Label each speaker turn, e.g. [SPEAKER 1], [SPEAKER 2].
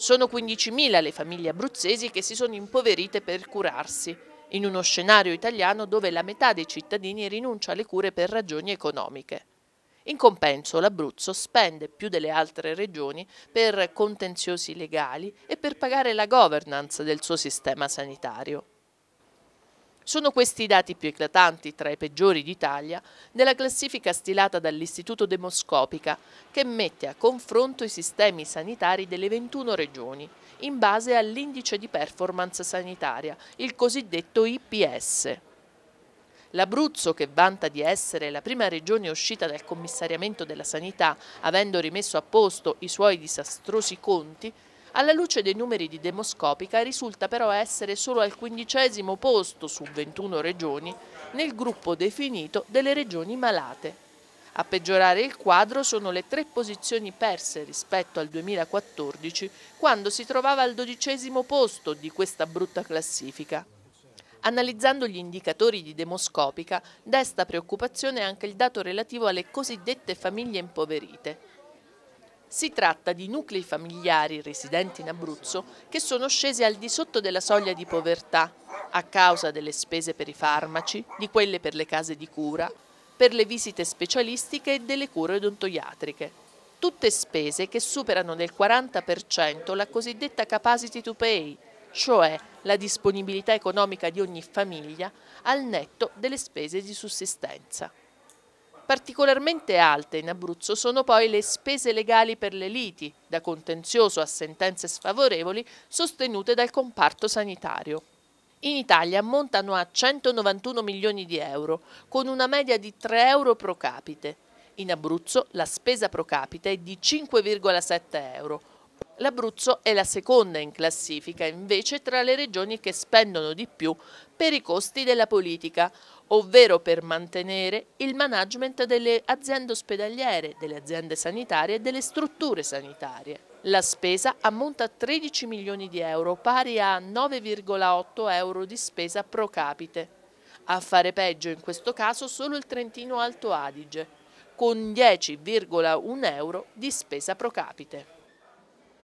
[SPEAKER 1] Sono 15.000 le famiglie abruzzesi che si sono impoverite per curarsi, in uno scenario italiano dove la metà dei cittadini rinuncia alle cure per ragioni economiche. In compenso l'Abruzzo spende più delle altre regioni per contenziosi legali e per pagare la governance del suo sistema sanitario. Sono questi i dati più eclatanti, tra i peggiori d'Italia, nella classifica stilata dall'Istituto Demoscopica, che mette a confronto i sistemi sanitari delle 21 regioni, in base all'Indice di Performance Sanitaria, il cosiddetto IPS. L'Abruzzo, che vanta di essere la prima regione uscita dal commissariamento della sanità, avendo rimesso a posto i suoi disastrosi conti, alla luce dei numeri di Demoscopica risulta però essere solo al quindicesimo posto su 21 regioni nel gruppo definito delle regioni malate. A peggiorare il quadro sono le tre posizioni perse rispetto al 2014, quando si trovava al dodicesimo posto di questa brutta classifica. Analizzando gli indicatori di demoscopica, desta preoccupazione anche il dato relativo alle cosiddette famiglie impoverite. Si tratta di nuclei familiari residenti in Abruzzo che sono scesi al di sotto della soglia di povertà a causa delle spese per i farmaci, di quelle per le case di cura, per le visite specialistiche e delle cure odontoiatriche. Tutte spese che superano del 40% la cosiddetta capacity to pay, cioè la disponibilità economica di ogni famiglia al netto delle spese di sussistenza. Particolarmente alte in Abruzzo sono poi le spese legali per le liti, da contenzioso a sentenze sfavorevoli sostenute dal comparto sanitario. In Italia ammontano a 191 milioni di euro, con una media di 3 euro pro capite. In Abruzzo la spesa pro capite è di 5,7 euro, L'Abruzzo è la seconda in classifica invece tra le regioni che spendono di più per i costi della politica, ovvero per mantenere il management delle aziende ospedaliere, delle aziende sanitarie e delle strutture sanitarie. La spesa ammonta a 13 milioni di euro, pari a 9,8 euro di spesa pro capite. A fare peggio in questo caso solo il Trentino Alto Adige, con 10,1 euro di spesa pro capite.